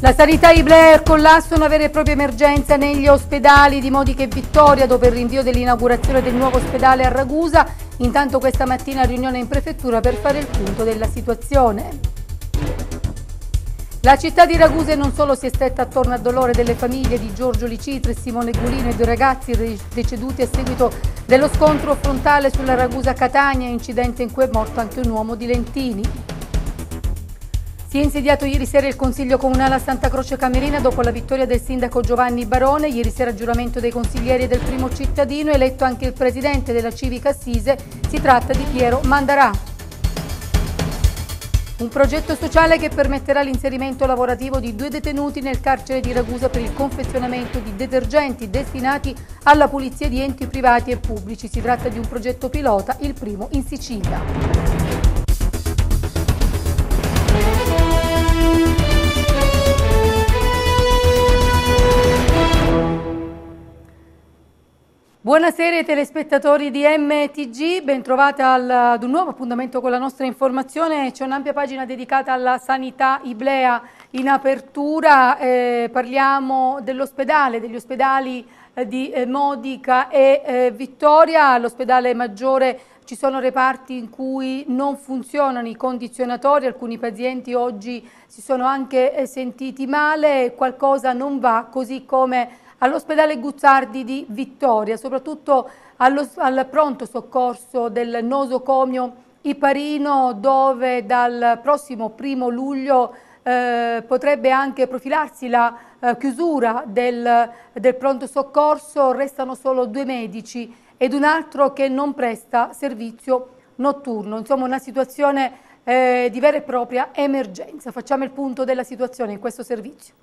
La sanità di Blair collassa una vera e propria emergenza negli ospedali di Modica e Vittoria dopo il rinvio dell'inaugurazione del nuovo ospedale a Ragusa. Intanto questa mattina riunione in prefettura per fare il punto della situazione. La città di Ragusa non solo si è stretta attorno al dolore delle famiglie di Giorgio Licitre, e Simone Gulino, e due ragazzi deceduti a seguito dello scontro frontale sulla Ragusa-Catania, incidente in cui è morto anche un uomo di Lentini. Si è insediato ieri sera il Consiglio Comunale a Santa Croce Camerina dopo la vittoria del sindaco Giovanni Barone, ieri sera giuramento dei consiglieri del primo cittadino, eletto anche il presidente della Civica Assise, si tratta di Piero Mandarà. Un progetto sociale che permetterà l'inserimento lavorativo di due detenuti nel carcere di Ragusa per il confezionamento di detergenti destinati alla pulizia di enti privati e pubblici. Si tratta di un progetto pilota, il primo in Sicilia. Buonasera telespettatori di MTG, bentrovata al, ad un nuovo appuntamento con la nostra informazione. C'è un'ampia pagina dedicata alla sanità Iblea in apertura. Eh, parliamo dell'ospedale, degli ospedali eh, di eh, Modica e eh, Vittoria, All'ospedale maggiore ci sono reparti in cui non funzionano i condizionatori, alcuni pazienti oggi si sono anche eh, sentiti male, qualcosa non va, così come all'ospedale Guzzardi di Vittoria, soprattutto allo, al pronto soccorso del nosocomio Iparino dove dal prossimo primo luglio eh, potrebbe anche profilarsi la eh, chiusura del, del pronto soccorso, restano solo due medici ed un altro che non presta servizio notturno. Insomma una situazione eh, di vera e propria emergenza. Facciamo il punto della situazione in questo servizio.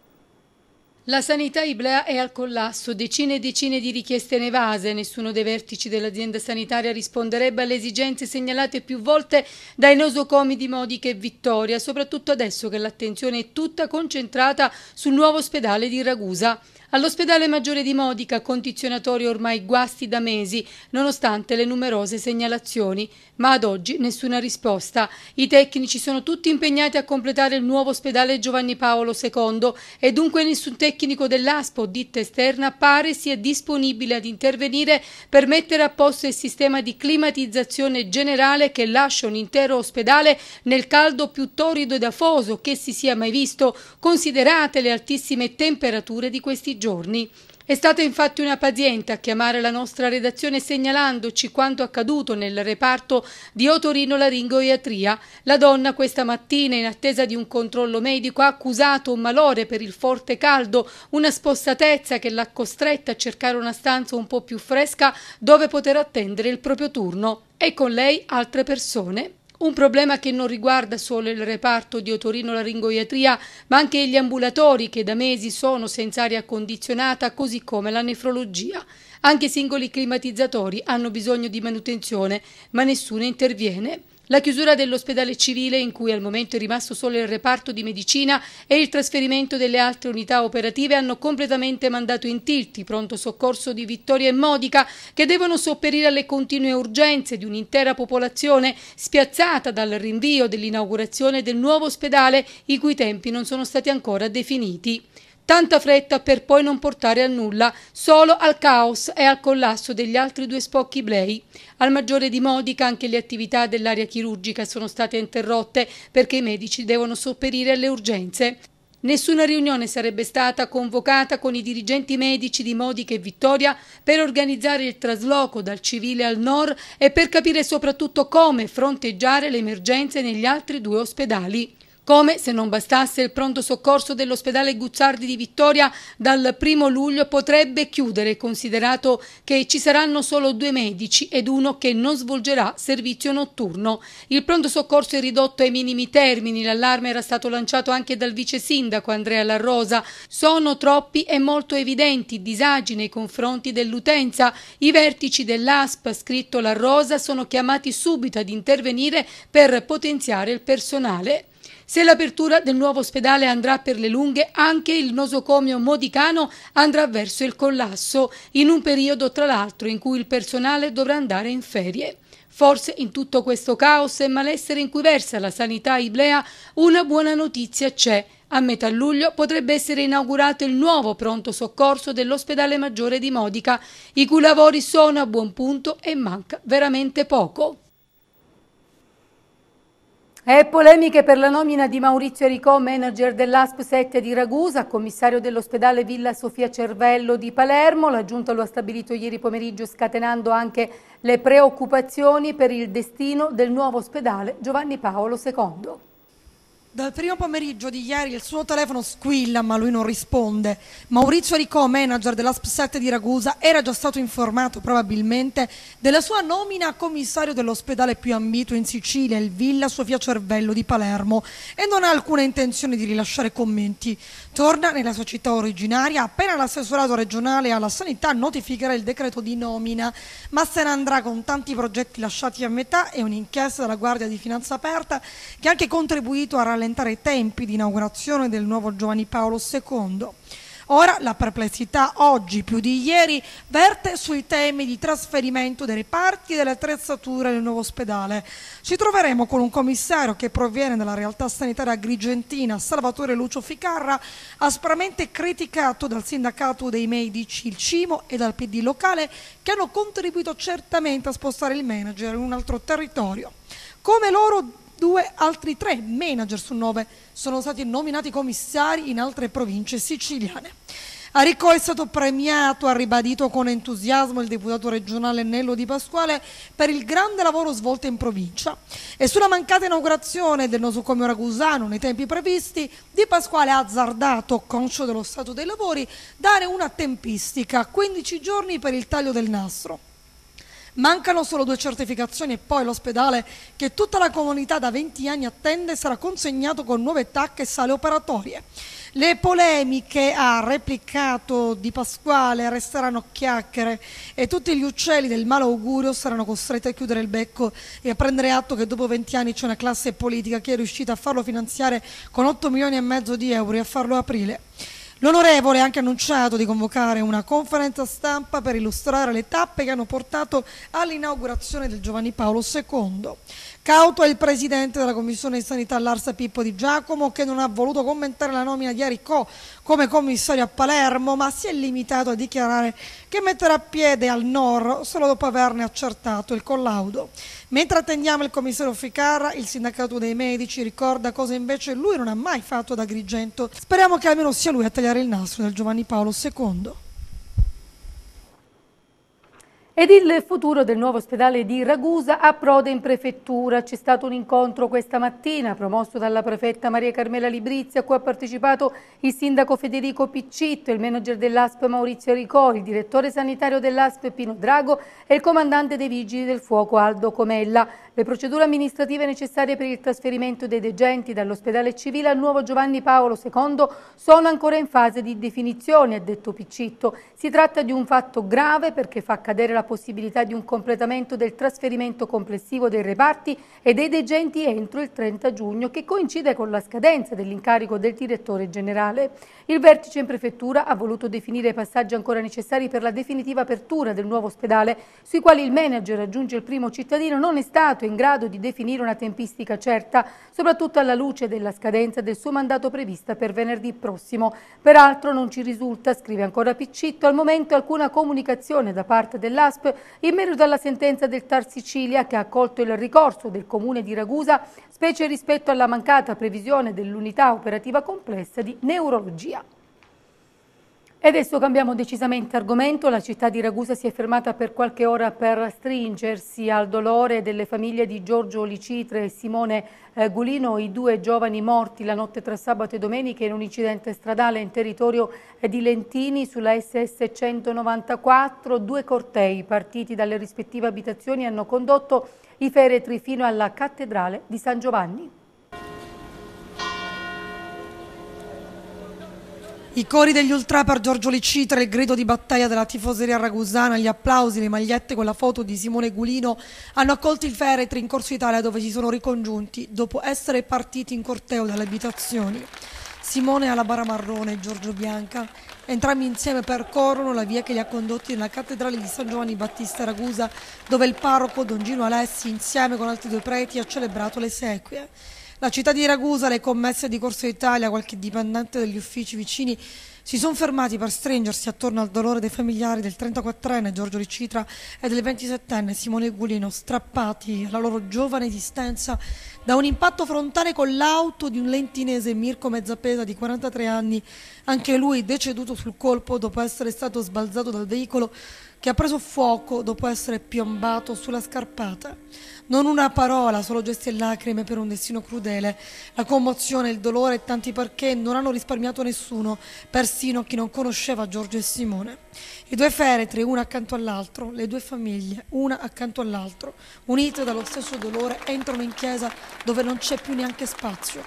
La sanità Iblea è al collasso, decine e decine di richieste nevase, nessuno dei vertici dell'azienda sanitaria risponderebbe alle esigenze segnalate più volte dai nosocomi di Modica e Vittoria, soprattutto adesso che l'attenzione è tutta concentrata sul nuovo ospedale di Ragusa. All'ospedale maggiore di Modica, condizionatori ormai guasti da mesi, nonostante le numerose segnalazioni, ma ad oggi nessuna risposta. I tecnici sono tutti impegnati a completare il nuovo ospedale Giovanni Paolo II e dunque nessun tecnico dell'ASPO, ditta esterna, pare sia disponibile ad intervenire per mettere a posto il sistema di climatizzazione generale che lascia un intero ospedale nel caldo più torrido ed afoso che si sia mai visto, considerate le altissime temperature di questi giorni giorni. È stata infatti una paziente a chiamare la nostra redazione segnalandoci quanto accaduto nel reparto di otorino-laringoiatria. La donna questa mattina, in attesa di un controllo medico, ha accusato un malore per il forte caldo, una spossatezza che l'ha costretta a cercare una stanza un po' più fresca dove poter attendere il proprio turno. E con lei altre persone un problema che non riguarda solo il reparto di otorino-laringoiatria, ma anche gli ambulatori che da mesi sono senza aria condizionata, così come la nefrologia. Anche i singoli climatizzatori hanno bisogno di manutenzione, ma nessuno interviene. La chiusura dell'ospedale civile, in cui al momento è rimasto solo il reparto di medicina, e il trasferimento delle altre unità operative hanno completamente mandato in tilt il pronto soccorso di Vittoria e Modica, che devono sopperire alle continue urgenze di un'intera popolazione spiazzata dal rinvio dell'inaugurazione del nuovo ospedale, i cui tempi non sono stati ancora definiti. Tanta fretta per poi non portare a nulla, solo al caos e al collasso degli altri due spocchi blei. Al maggiore di Modica anche le attività dell'area chirurgica sono state interrotte perché i medici devono sopperire alle urgenze. Nessuna riunione sarebbe stata convocata con i dirigenti medici di Modica e Vittoria per organizzare il trasloco dal civile al nord e per capire soprattutto come fronteggiare le emergenze negli altri due ospedali. Come se non bastasse il pronto soccorso dell'ospedale Guzzardi di Vittoria dal primo luglio potrebbe chiudere considerato che ci saranno solo due medici ed uno che non svolgerà servizio notturno. Il pronto soccorso è ridotto ai minimi termini, l'allarme era stato lanciato anche dal vice sindaco Andrea Larrosa. Sono troppi e molto evidenti disagi nei confronti dell'utenza. I vertici dell'ASP, scritto Larrosa, sono chiamati subito ad intervenire per potenziare il personale. Se l'apertura del nuovo ospedale andrà per le lunghe, anche il nosocomio modicano andrà verso il collasso, in un periodo tra l'altro in cui il personale dovrà andare in ferie. Forse in tutto questo caos e malessere in cui versa la sanità iblea una buona notizia c'è. A metà luglio potrebbe essere inaugurato il nuovo pronto soccorso dell'ospedale maggiore di Modica, i cui lavori sono a buon punto e manca veramente poco. E polemiche per la nomina di Maurizio Ericò, manager dell'ASP 7 di Ragusa, commissario dell'ospedale Villa Sofia Cervello di Palermo. La Giunta lo ha stabilito ieri pomeriggio scatenando anche le preoccupazioni per il destino del nuovo ospedale Giovanni Paolo II. Dal primo pomeriggio di ieri il suo telefono squilla ma lui non risponde. Maurizio Ricò, manager dell'Asp 7 di Ragusa, era già stato informato probabilmente della sua nomina a commissario dell'ospedale più ambito in Sicilia, il Villa Sofia Cervello di Palermo, e non ha alcuna intenzione di rilasciare commenti. Torna nella sua città originaria appena l'assessorato regionale alla sanità notificherà il decreto di nomina, ma se ne andrà con tanti progetti lasciati a metà e un'inchiesta della Guardia di Finanza Aperta che ha anche contribuito a rallentare rallentare i tempi di inaugurazione del nuovo Giovanni Paolo II. Ora la perplessità, oggi più di ieri, verte sui temi di trasferimento dei reparti e delle attrezzature del nuovo ospedale. Ci troveremo con un commissario che proviene dalla realtà sanitaria agrigentina, Salvatore Lucio Ficarra, aspramente criticato dal sindacato dei medici, il CIMO e dal PD locale, che hanno contribuito certamente a spostare il manager in un altro territorio. Come loro 2022 altri tre manager su nove sono stati nominati commissari in altre province siciliane. A è stato premiato, ha ribadito con entusiasmo il deputato regionale Nello Di Pasquale per il grande lavoro svolto in provincia e sulla mancata inaugurazione del nosocomio ragusano nei tempi previsti Di Pasquale ha azzardato, conscio dello stato dei lavori, dare una tempistica, 15 giorni per il taglio del nastro. Mancano solo due certificazioni e poi l'ospedale che tutta la comunità da 20 anni attende sarà consegnato con nuove tacche e sale operatorie. Le polemiche ha replicato Di Pasquale resteranno chiacchiere e tutti gli uccelli del malaugurio saranno costretti a chiudere il becco e a prendere atto che dopo 20 anni c'è una classe politica che è riuscita a farlo finanziare con 8 milioni e mezzo di euro e a farlo aprire. L'onorevole ha anche annunciato di convocare una conferenza stampa per illustrare le tappe che hanno portato all'inaugurazione del Giovanni Paolo II. Cauto è il presidente della Commissione di Sanità Larsa Pippo Di Giacomo che non ha voluto commentare la nomina di Aricò come commissario a Palermo ma si è limitato a dichiarare che metterà piede al Nor solo dopo averne accertato il collaudo. Mentre attendiamo il commissario Ficarra, il sindacato dei medici ricorda cosa invece lui non ha mai fatto da Grigento. Speriamo che almeno sia lui a tagliare il nastro del Giovanni Paolo II. Ed il futuro del nuovo ospedale di Ragusa approda in prefettura. C'è stato un incontro questa mattina promosso dalla prefetta Maria Carmela Librizia a cui ha partecipato il sindaco Federico Piccitto, il manager dell'ASP Maurizio Ricori, il direttore sanitario dell'ASP Pino Drago e il comandante dei Vigili del Fuoco Aldo Comella. Le procedure amministrative necessarie per il trasferimento dei degenti dall'ospedale civile al nuovo Giovanni Paolo II sono ancora in fase di definizione, ha detto Piccitto. Si tratta di un fatto grave perché fa cadere la la possibilità di un completamento del trasferimento complessivo dei reparti e dei degenti entro il 30 giugno, che coincide con la scadenza dell'incarico del direttore generale. Il vertice in prefettura ha voluto definire i passaggi ancora necessari per la definitiva apertura del nuovo ospedale, sui quali il manager, raggiunge il primo cittadino, non è stato in grado di definire una tempistica certa, soprattutto alla luce della scadenza del suo mandato prevista per venerdì prossimo. Peraltro non ci risulta, scrive ancora Piccitto, al momento alcuna comunicazione da parte dell'AS l'ASP in merito alla sentenza del Tar Sicilia che ha accolto il ricorso del Comune di Ragusa, specie rispetto alla mancata previsione dell'unità operativa complessa di neurologia. E adesso cambiamo decisamente argomento. La città di Ragusa si è fermata per qualche ora per stringersi al dolore delle famiglie di Giorgio Licitre e Simone eh, Gulino, i due giovani morti la notte tra sabato e domenica in un incidente stradale in territorio eh, di Lentini sulla SS 194. Due cortei partiti dalle rispettive abitazioni hanno condotto i feretri fino alla cattedrale di San Giovanni. I cori degli ultra per Giorgio Licitra, il grido di battaglia della tifoseria ragusana, gli applausi, le magliette con la foto di Simone Gulino hanno accolto il feretri in Corso Italia dove si sono ricongiunti dopo essere partiti in corteo dalle abitazioni. Simone Alabara Marrone e Giorgio Bianca, entrambi insieme percorrono la via che li ha condotti nella cattedrale di San Giovanni Battista Ragusa dove il parroco Don Gino Alessi insieme con altri due preti ha celebrato le sequie. La città di Ragusa, le commesse di Corso Italia, qualche dipendente degli uffici vicini si sono fermati per stringersi attorno al dolore dei familiari del 34enne Giorgio Ricitra e del 27enne Simone Gulino, strappati alla loro giovane esistenza da un impatto frontale con l'auto di un lentinese Mirko Mezzapesa di 43 anni, anche lui deceduto sul colpo dopo essere stato sbalzato dal veicolo che ha preso fuoco dopo essere piombato sulla scarpata. Non una parola, solo gesti e lacrime per un destino crudele. La commozione, il dolore e tanti perché non hanno risparmiato nessuno, persino chi non conosceva Giorgio e Simone. I due feretri, uno accanto all'altro, le due famiglie, una accanto all'altro, unite dallo stesso dolore, entrano in chiesa dove non c'è più neanche spazio.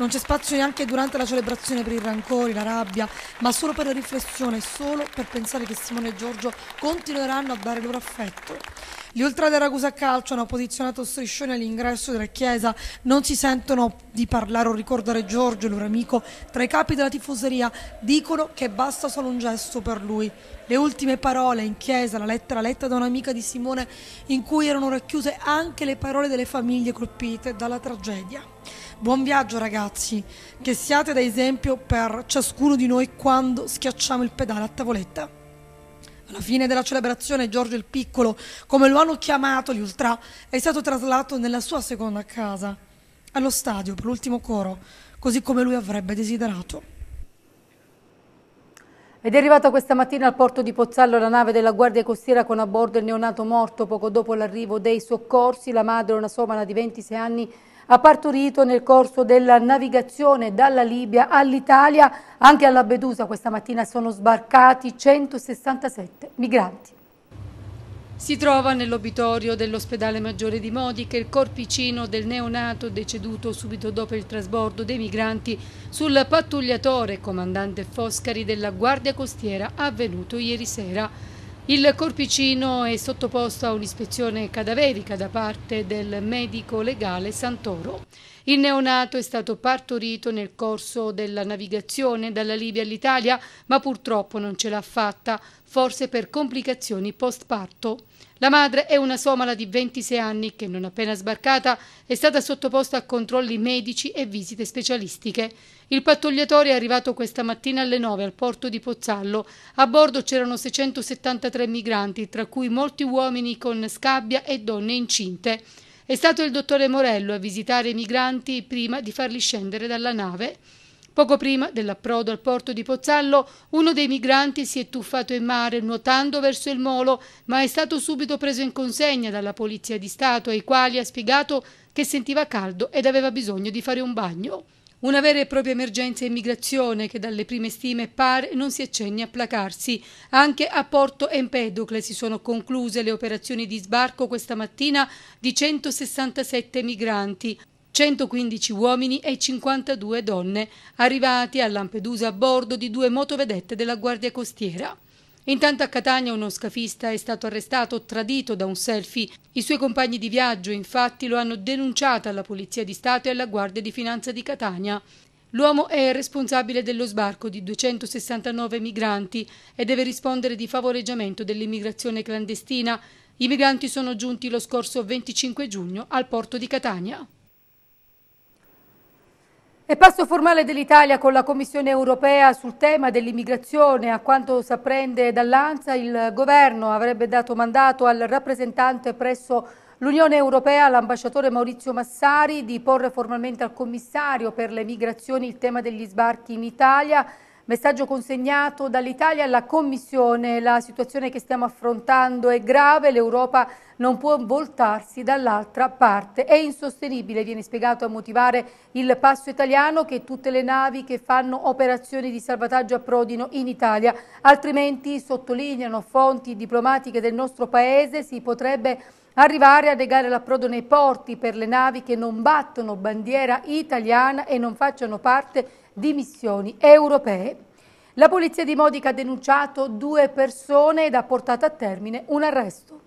Non c'è spazio neanche durante la celebrazione per i rancori, la rabbia, ma solo per la riflessione solo per pensare che Simone e Giorgio continueranno a dare loro affetto. Gli ultra della Ragusa Calcio hanno posizionato striscioni all'ingresso della chiesa, non si sentono di parlare o ricordare Giorgio, il loro amico, tra i capi della tifoseria dicono che basta solo un gesto per lui. Le ultime parole in chiesa, la lettera letta da un'amica di Simone in cui erano racchiuse anche le parole delle famiglie colpite dalla tragedia. Buon viaggio ragazzi, che siate da esempio per ciascuno di noi quando schiacciamo il pedale a tavoletta. Alla fine della celebrazione Giorgio il Piccolo, come lo hanno chiamato gli Ultra, è stato traslato nella sua seconda casa, allo stadio per l'ultimo coro, così come lui avrebbe desiderato. Ed è arrivata questa mattina al porto di Pozzallo la nave della Guardia Costiera con a bordo il neonato morto poco dopo l'arrivo dei soccorsi. La madre, una somana di 26 anni, ha partorito nel corso della navigazione dalla Libia all'Italia. Anche a Lampedusa questa mattina sono sbarcati 167 migranti. Si trova nell'obitorio dell'ospedale maggiore di Modica il corpicino del neonato deceduto subito dopo il trasbordo dei migranti sul pattugliatore comandante Foscari della Guardia Costiera avvenuto ieri sera. Il corpicino è sottoposto a un'ispezione cadaverica da parte del medico legale Santoro. Il neonato è stato partorito nel corso della navigazione dalla Libia all'Italia, ma purtroppo non ce l'ha fatta, forse per complicazioni post parto. La madre è una somala di 26 anni che non appena sbarcata è stata sottoposta a controlli medici e visite specialistiche. Il pattugliatore è arrivato questa mattina alle 9 al porto di Pozzallo. A bordo c'erano 673 migranti, tra cui molti uomini con scabbia e donne incinte. È stato il dottore Morello a visitare i migranti prima di farli scendere dalla nave. Poco prima dell'approdo al porto di Pozzallo, uno dei migranti si è tuffato in mare nuotando verso il molo, ma è stato subito preso in consegna dalla Polizia di Stato, ai quali ha spiegato che sentiva caldo ed aveva bisogno di fare un bagno. Una vera e propria emergenza immigrazione che dalle prime stime pare non si accenni a placarsi. Anche a Porto Empedocle si sono concluse le operazioni di sbarco questa mattina di 167 migranti. 115 uomini e 52 donne, arrivati a Lampedusa a bordo di due motovedette della Guardia Costiera. Intanto a Catania uno scafista è stato arrestato tradito da un selfie. I suoi compagni di viaggio infatti lo hanno denunciato alla Polizia di Stato e alla Guardia di Finanza di Catania. L'uomo è responsabile dello sbarco di 269 migranti e deve rispondere di favoreggiamento dell'immigrazione clandestina. I migranti sono giunti lo scorso 25 giugno al porto di Catania. E passo formale dell'Italia con la Commissione europea sul tema dell'immigrazione. A quanto saprende dall'ANSA, il governo avrebbe dato mandato al rappresentante presso l'Unione Europea, l'ambasciatore Maurizio Massari, di porre formalmente al commissario per le migrazioni il tema degli sbarchi in Italia Messaggio consegnato dall'Italia alla Commissione. La situazione che stiamo affrontando è grave, l'Europa non può voltarsi dall'altra parte. È insostenibile, viene spiegato a motivare il passo italiano che tutte le navi che fanno operazioni di salvataggio approdino in Italia, altrimenti, sottolineano fonti diplomatiche del nostro Paese, si potrebbe arrivare a negare l'approdo nei porti per le navi che non battono bandiera italiana e non facciano parte di missioni europee. La polizia di Modica ha denunciato due persone ed ha portato a termine un arresto.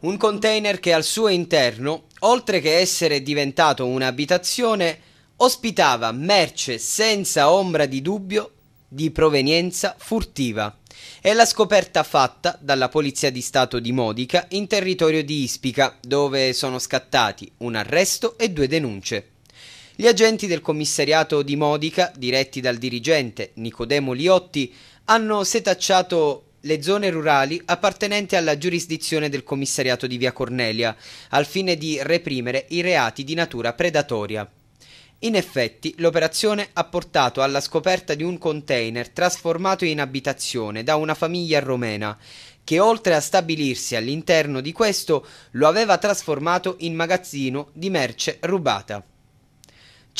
Un container che al suo interno, oltre che essere diventato un'abitazione, ospitava merce senza ombra di dubbio di provenienza furtiva. È la scoperta fatta dalla Polizia di Stato di Modica in territorio di Ispica, dove sono scattati un arresto e due denunce. Gli agenti del commissariato di Modica, diretti dal dirigente Nicodemo Liotti, hanno setacciato le zone rurali appartenenti alla giurisdizione del commissariato di Via Cornelia, al fine di reprimere i reati di natura predatoria. In effetti, l'operazione ha portato alla scoperta di un container trasformato in abitazione da una famiglia romena, che oltre a stabilirsi all'interno di questo, lo aveva trasformato in magazzino di merce rubata.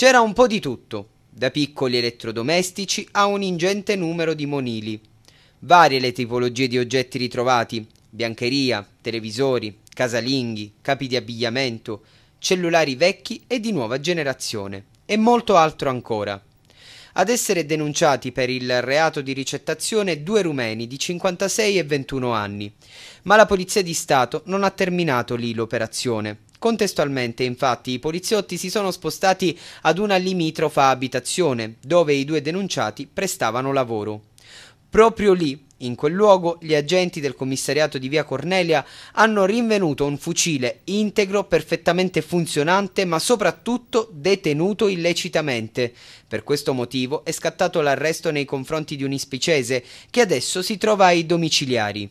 C'era un po' di tutto, da piccoli elettrodomestici a un ingente numero di monili. Varie le tipologie di oggetti ritrovati, biancheria, televisori, casalinghi, capi di abbigliamento, cellulari vecchi e di nuova generazione, e molto altro ancora. Ad essere denunciati per il reato di ricettazione due rumeni di 56 e 21 anni, ma la Polizia di Stato non ha terminato lì l'operazione, Contestualmente, infatti, i poliziotti si sono spostati ad una limitrofa abitazione, dove i due denunciati prestavano lavoro. Proprio lì, in quel luogo, gli agenti del commissariato di Via Cornelia hanno rinvenuto un fucile integro, perfettamente funzionante, ma soprattutto detenuto illecitamente. Per questo motivo è scattato l'arresto nei confronti di un ispicese che adesso si trova ai domiciliari.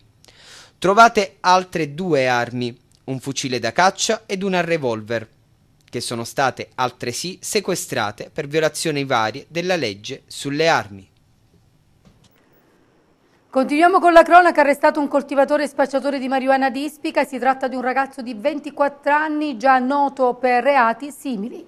Trovate altre due armi, un fucile da caccia ed una revolver, che sono state altresì sequestrate per violazioni varie della legge sulle armi. Continuiamo con la cronaca, arrestato un coltivatore e spacciatore di marijuana di Ispica, si tratta di un ragazzo di 24 anni già noto per reati simili.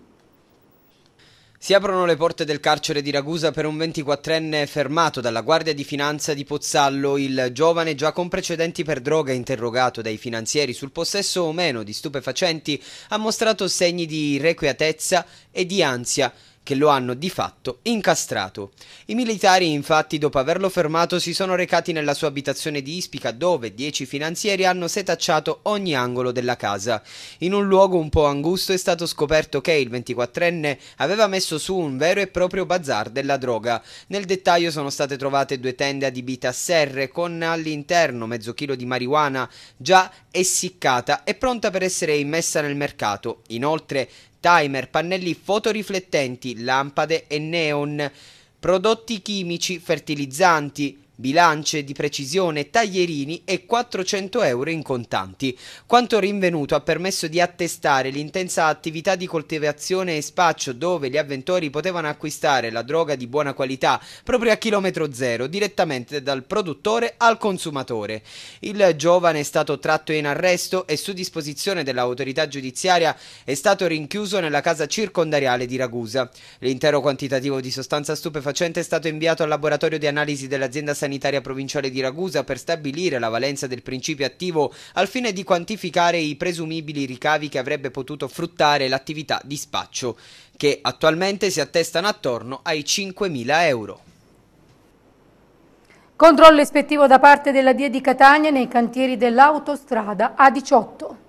Si aprono le porte del carcere di Ragusa per un 24enne fermato dalla Guardia di Finanza di Pozzallo, il giovane già con precedenti per droga interrogato dai finanzieri sul possesso o meno di stupefacenti ha mostrato segni di irrequietezza e di ansia che lo hanno di fatto incastrato. I militari infatti dopo averlo fermato si sono recati nella sua abitazione di Ispica dove dieci finanzieri hanno setacciato ogni angolo della casa. In un luogo un po' angusto è stato scoperto che il 24enne aveva messo su un vero e proprio bazar della droga. Nel dettaglio sono state trovate due tende adibite a serre con all'interno mezzo chilo di marijuana già essiccata e pronta per essere immessa nel mercato. Inoltre timer, pannelli fotoriflettenti, lampade e neon, prodotti chimici, fertilizzanti, bilance di precisione, taglierini e 400 euro in contanti. Quanto rinvenuto ha permesso di attestare l'intensa attività di coltivazione e spaccio dove gli avventori potevano acquistare la droga di buona qualità proprio a chilometro zero direttamente dal produttore al consumatore. Il giovane è stato tratto in arresto e su disposizione dell'autorità giudiziaria è stato rinchiuso nella casa circondariale di Ragusa. L'intero quantitativo di sostanza stupefacente è stato inviato al laboratorio di analisi dell'azienda sanitaria sanitaria provinciale di Ragusa per stabilire la valenza del principio attivo al fine di quantificare i presumibili ricavi che avrebbe potuto fruttare l'attività di spaccio, che attualmente si attestano attorno ai 5.000 euro. Controllo ispettivo da parte della DIE di Catania nei cantieri dell'autostrada A18.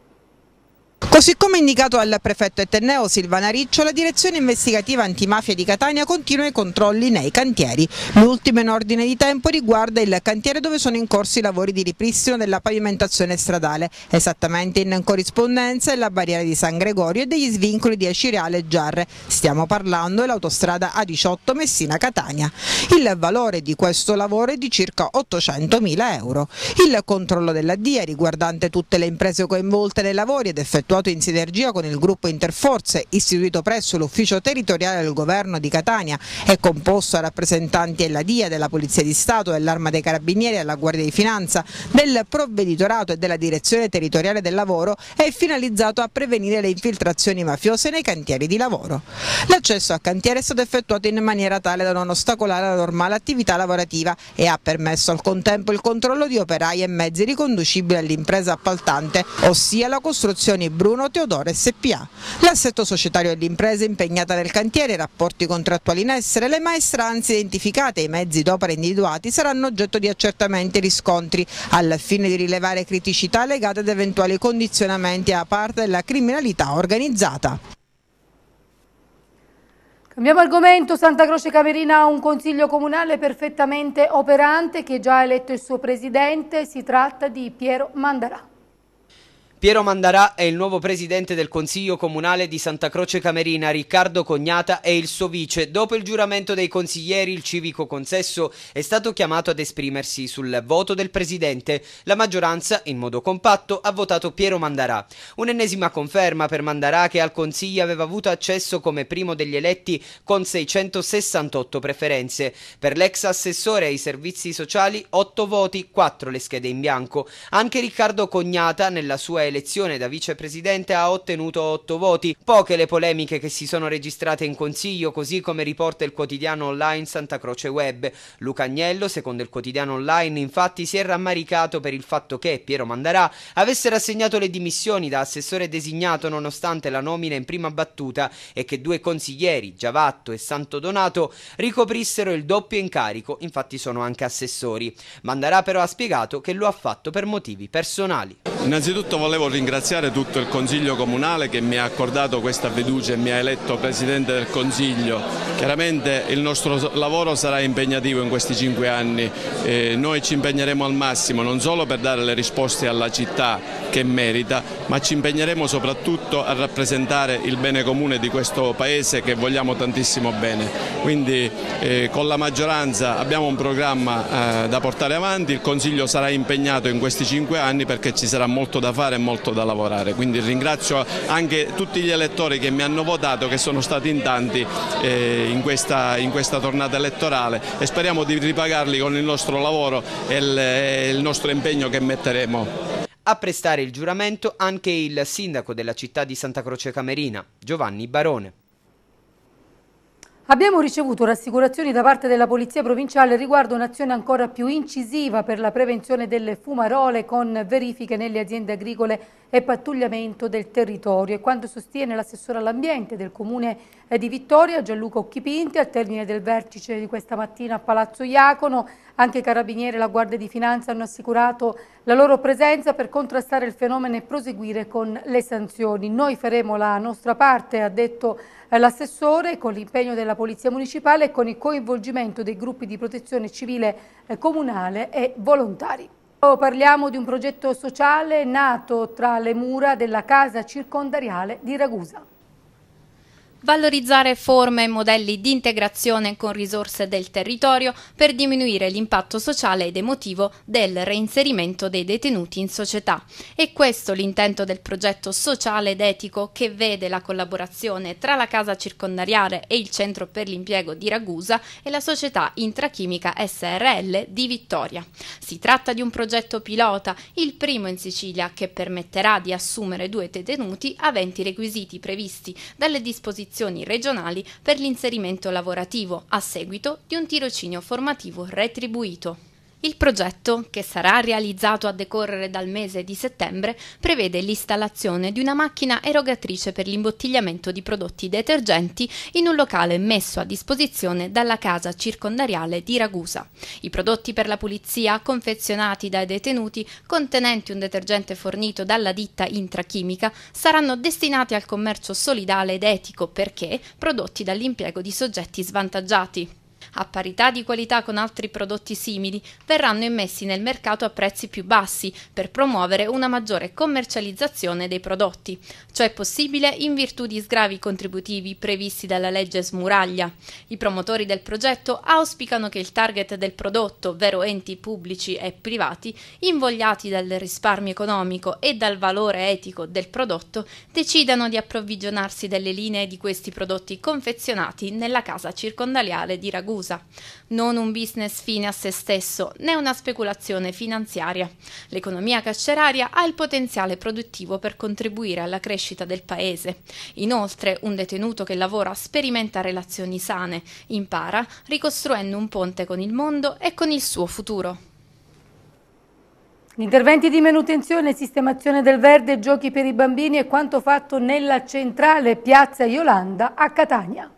Così come indicato dal prefetto Eterneo Silvana Riccio, la direzione investigativa antimafia di Catania continua i controlli nei cantieri. L'ultimo in ordine di tempo riguarda il cantiere dove sono in corso i lavori di ripristino della pavimentazione stradale, esattamente in corrispondenza la barriera di San Gregorio e degli svincoli di Acireale e Giarre. Stiamo parlando dell'autostrada A18 Messina-Catania. Il valore di questo lavoro è di circa 800.000 euro. Il controllo della DIA riguardante tutte le imprese coinvolte nei lavori ed effettuate effettuato in sinergia con il gruppo Interforze istituito presso l'ufficio territoriale del governo di Catania e composto da rappresentanti della DIA, della Polizia di Stato, dell'Arma dei Carabinieri, della Guardia di Finanza, del Provveditorato e della Direzione Territoriale del Lavoro è finalizzato a prevenire le infiltrazioni mafiose nei cantieri di lavoro. L'accesso a cantiere è stato effettuato in maniera tale da non ostacolare la normale attività lavorativa e ha permesso al contempo il controllo di operai e mezzi riconducibili all'impresa appaltante, ossia la costruzione Bruno Teodoro SPA. L'assetto societario dell'impresa impegnata nel cantiere, i rapporti contrattuali in essere, le maestranze identificate e i mezzi d'opera individuati saranno oggetto di accertamenti e riscontri al fine di rilevare criticità legate ad eventuali condizionamenti a parte della criminalità organizzata. Cambiamo argomento, Santa Croce Camerina ha un consiglio comunale perfettamente operante che già ha eletto il suo presidente, si tratta di Piero Mandarà. Piero Mandarà è il nuovo presidente del Consiglio Comunale di Santa Croce Camerina, Riccardo Cognata è il suo vice. Dopo il giuramento dei consiglieri, il civico consesso è stato chiamato ad esprimersi sul voto del presidente. La maggioranza, in modo compatto, ha votato Piero Mandarà. Un'ennesima conferma per Mandarà che al Consiglio aveva avuto accesso come primo degli eletti con 668 preferenze. Per l'ex assessore ai servizi sociali 8 voti, 4 le schede in bianco. Anche Riccardo Cognata, nella sua elezione, elezione da vicepresidente ha ottenuto 8 voti. Poche le polemiche che si sono registrate in consiglio, così come riporta il quotidiano online Santa Croce Web. Luca Agnello, secondo il quotidiano online, infatti si è rammaricato per il fatto che Piero Mandarà avesse rassegnato le dimissioni da assessore designato nonostante la nomina in prima battuta e che due consiglieri, Giavatto e Santo Donato, ricoprissero il doppio incarico, infatti sono anche assessori. Mandarà però ha spiegato che lo ha fatto per motivi personali. Innanzitutto volevo ringraziare tutto il Consiglio Comunale che mi ha accordato questa fiducia e mi ha eletto Presidente del Consiglio. Chiaramente il nostro lavoro sarà impegnativo in questi cinque anni, eh, noi ci impegneremo al massimo non solo per dare le risposte alla città che merita, ma ci impegneremo soprattutto a rappresentare il bene comune di questo Paese che vogliamo tantissimo bene. Quindi eh, con la maggioranza abbiamo un programma eh, da portare avanti, il Consiglio sarà impegnato in questi cinque anni perché ci sarà molto da fare e molto da lavorare, quindi ringrazio anche tutti gli elettori che mi hanno votato, che sono stati in tanti eh, in, questa, in, questa, tornata elettorale e speriamo di ripagarli con il nostro lavoro e il, e il nostro impegno che metteremo. A prestare il giuramento anche il sindaco della città di Santa Croce Camerina, Giovanni Barone. Abbiamo ricevuto rassicurazioni da parte della Polizia Provinciale riguardo un'azione ancora più incisiva per la prevenzione delle fumarole con verifiche nelle aziende agricole e pattugliamento del territorio. E quanto sostiene l'assessore all'ambiente del Comune di Vittoria, Gianluca Occhipinti, al termine del vertice di questa mattina a Palazzo Iacono, anche i carabinieri e la Guardia di Finanza hanno assicurato la loro presenza per contrastare il fenomeno e proseguire con le sanzioni. Noi faremo la nostra parte, ha detto l'assessore, con l'impegno della Polizia Municipale e con il coinvolgimento dei gruppi di protezione civile eh, comunale e volontari. Oh, parliamo di un progetto sociale nato tra le mura della casa circondariale di Ragusa valorizzare forme e modelli di integrazione con risorse del territorio per diminuire l'impatto sociale ed emotivo del reinserimento dei detenuti in società. E questo l'intento del progetto sociale ed etico che vede la collaborazione tra la casa circondariale e il centro per l'impiego di Ragusa e la società Intrachimica SRL di Vittoria. Si tratta di un progetto pilota, il primo in Sicilia, che permetterà di assumere due detenuti aventi requisiti previsti dalle disposizioni competizioni regionali per l'inserimento lavorativo a seguito di un tirocinio formativo retribuito. Il progetto, che sarà realizzato a decorrere dal mese di settembre, prevede l'installazione di una macchina erogatrice per l'imbottigliamento di prodotti detergenti in un locale messo a disposizione dalla casa circondariale di Ragusa. I prodotti per la pulizia confezionati dai detenuti contenenti un detergente fornito dalla ditta Intrachimica saranno destinati al commercio solidale ed etico perché prodotti dall'impiego di soggetti svantaggiati a parità di qualità con altri prodotti simili, verranno immessi nel mercato a prezzi più bassi per promuovere una maggiore commercializzazione dei prodotti. Ciò è possibile in virtù di sgravi contributivi previsti dalla legge Smuraglia. I promotori del progetto auspicano che il target del prodotto, ovvero enti pubblici e privati, invogliati dal risparmio economico e dal valore etico del prodotto, decidano di approvvigionarsi delle linee di questi prodotti confezionati nella casa circondaliale di Ragusa conclusa. Non un business fine a se stesso, né una speculazione finanziaria. L'economia carceraria ha il potenziale produttivo per contribuire alla crescita del paese. Inoltre, un detenuto che lavora sperimenta relazioni sane, impara, ricostruendo un ponte con il mondo e con il suo futuro. Interventi di manutenzione, sistemazione del verde, giochi per i bambini e quanto fatto nella centrale Piazza Iolanda a Catania.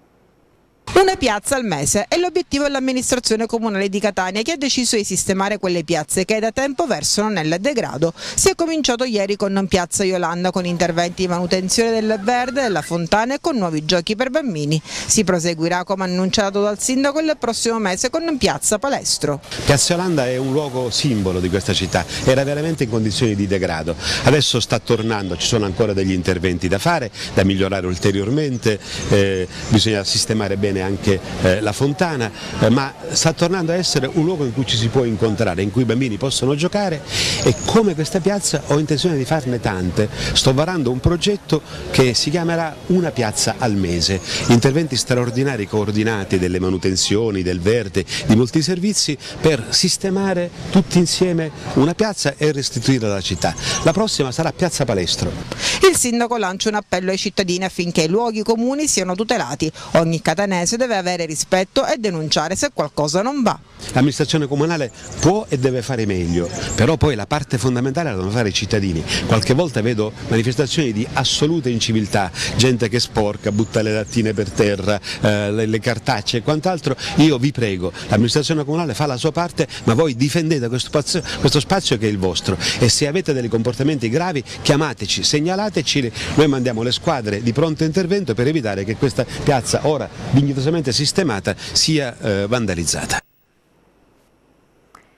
Una piazza al mese è l'obiettivo dell'amministrazione comunale di Catania che ha deciso di sistemare quelle piazze che da tempo versano nel degrado. Si è cominciato ieri con Piazza Yolanda con interventi di manutenzione del verde, della fontana e con nuovi giochi per bambini. Si proseguirà come annunciato dal sindaco il prossimo mese con Piazza Palestro. Piazza Yolanda è un luogo simbolo di questa città, era veramente in condizioni di degrado. Adesso sta tornando, ci sono ancora degli interventi da fare, da migliorare ulteriormente, eh, bisogna sistemare bene bene anche eh, la fontana, eh, ma sta tornando a essere un luogo in cui ci si può incontrare, in cui i bambini possono giocare e come questa piazza ho intenzione di farne tante. Sto varando un progetto che si chiamerà Una piazza al mese, interventi straordinari coordinati delle manutenzioni, del verde, di molti servizi per sistemare tutti insieme una piazza e restituirla alla città. La prossima sarà Piazza Palestro. Il sindaco lancia un appello ai cittadini affinché i luoghi comuni siano tutelati. Ogni catanese Cremonese deve avere rispetto e denunciare se qualcosa non va. L'amministrazione comunale può e deve fare meglio, però poi la parte fondamentale la devono fare i cittadini. Qualche volta vedo manifestazioni di assoluta inciviltà, gente che sporca, butta le lattine per terra, eh, le, le, cartacce e quant'altro. Io vi prego, l'amministrazione comunale fa la sua parte, ma voi difendete questo spazio, questo spazio che è il vostro e se avete dei comportamenti gravi chiamateci, segnalateci, noi mandiamo le squadre di pronto intervento per evitare che questa piazza ora dignitosa dignitosamente sistemata sia eh, vandalizzata.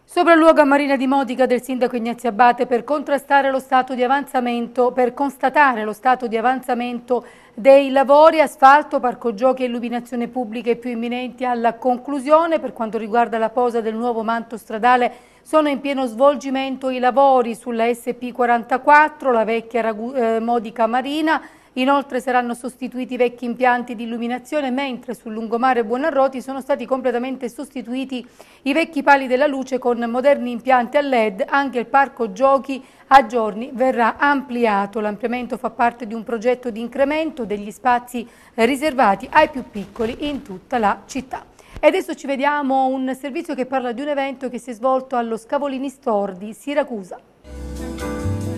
Sopralluogo a Marina di Modica del sindaco Ignazio Abate per contrastare lo stato di avanzamento, per constatare lo stato di avanzamento dei lavori, asfalto, parco giochi e illuminazione pubblica più imminenti alla conclusione. Per quanto riguarda la posa del nuovo manto stradale sono in pieno svolgimento i lavori sulla SP44, la vecchia eh, Modica Marina, Inoltre saranno sostituiti i vecchi impianti di illuminazione, mentre sul lungomare Buonarroti sono stati completamente sostituiti i vecchi pali della luce con moderni impianti a LED. Anche il parco giochi a giorni verrà ampliato. L'ampliamento fa parte di un progetto di incremento degli spazi riservati ai più piccoli in tutta la città. E adesso ci vediamo un servizio che parla di un evento che si è svolto allo Scavolini Store di Siracusa.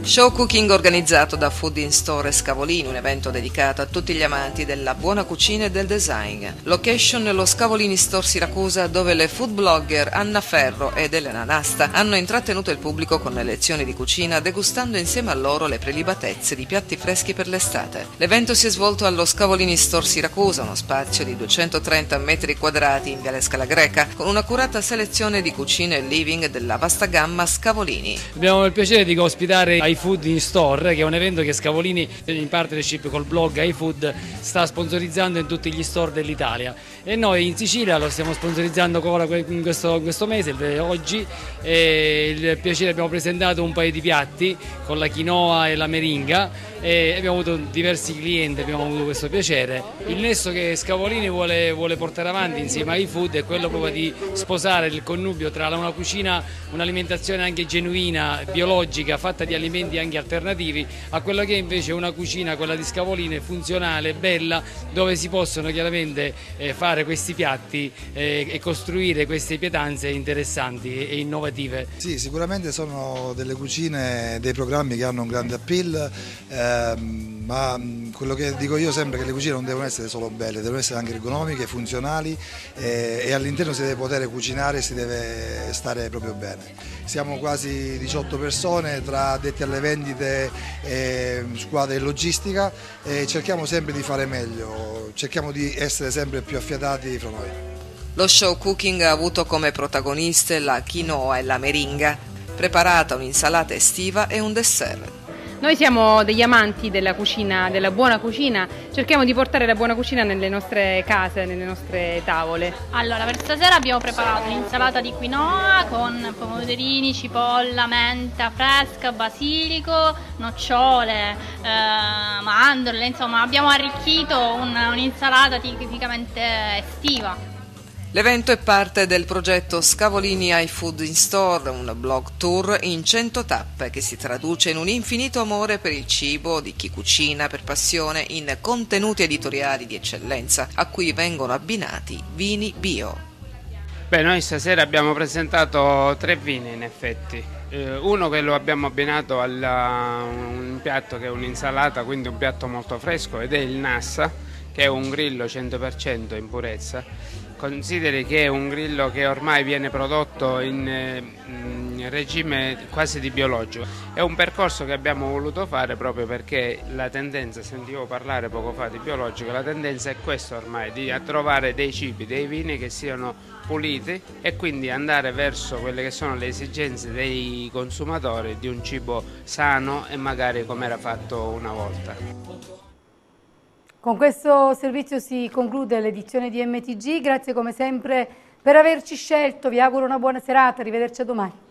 Show cooking organizzato da Food in Store Scavolini, un evento dedicato a tutti gli amanti della buona cucina e del design. Location lo Scavolini Store Siracusa dove le food blogger Anna Ferro ed Elena Nasta hanno intrattenuto il pubblico con le lezioni di cucina degustando insieme a loro le prelibatezze di piatti freschi per l'estate. L'evento si è svolto allo Scavolini Store Siracusa, uno spazio di 230 metri quadrati in Viale Scala Greca, con un'accurata selezione di cucine e living della vasta gamma Scavolini. Abbiamo il piacere di ospitare ai iFood in Store, che è un evento che Scavolini in partnership col blog iFood sta sponsorizzando in tutti gli store dell'Italia. E noi in Sicilia lo stiamo sponsorizzando ancora in questo, in questo mese, oggi. E il piacere abbiamo presentato un paio di piatti con la quinoa e la meringa e abbiamo avuto diversi clienti, abbiamo avuto questo piacere. Il nesso che Scavolini vuole, vuole portare avanti insieme ai food è quello proprio di sposare il connubio tra una cucina, un'alimentazione anche genuina, biologica, fatta di alimenti anche alternativi, a quella che è invece una cucina, quella di Scavolini, funzionale, bella, dove si possono chiaramente eh, fare questi piatti eh, e costruire queste pietanze interessanti e innovative. Sì, sicuramente sono delle cucine, dei programmi che hanno un grande appeal. Eh, Ehm, ma quello che dico io sempre è che le cucine non devono essere solo belle, devono essere anche ergonomiche, funzionali eh, e all'interno si deve poter cucinare e si deve stare proprio bene. Siamo quasi 18 persone tra addetti alle vendite, eh, squadre e logistica e cerchiamo sempre di fare meglio, cerchiamo di essere sempre più affiatati fra noi. Lo show cooking ha avuto come protagoniste la quinoa e la meringa, preparata un'insalata estiva e un dessert. Noi siamo degli amanti della cucina, della buona cucina, cerchiamo di portare la buona cucina nelle nostre case, nelle nostre tavole. Allora, per stasera abbiamo preparato un'insalata di quinoa con pomodorini, cipolla, menta fresca, basilico, nocciole, eh, mandorle, insomma abbiamo arricchito un'insalata tipicamente estiva. L'evento è parte del progetto Scavolini ai Food in Store, un blog tour in 100 tappe che si traduce in un infinito amore per il cibo di chi cucina per passione in contenuti editoriali di eccellenza a cui vengono abbinati vini bio. Beh, noi stasera abbiamo presentato tre vini in effetti. Eh, uno che lo abbiamo abbinato a eh, un piatto che è un'insalata, quindi un piatto molto fresco ed è il Nassa, che è un grillo 100% in purezza Consideri che è un grillo che ormai viene prodotto in, eh, in, regime quasi di biologico. È un percorso che abbiamo voluto fare proprio perché la tendenza, sentivo parlare poco fa di biologico, la tendenza è questa ormai, di trovare dei cibi, dei vini che siano puliti e quindi andare verso quelle che sono le esigenze dei consumatori di un cibo sano e magari come era fatto una volta. Con questo servizio si conclude l'edizione di MTG, grazie come sempre per averci scelto, vi auguro una buona serata, arrivederci a domani.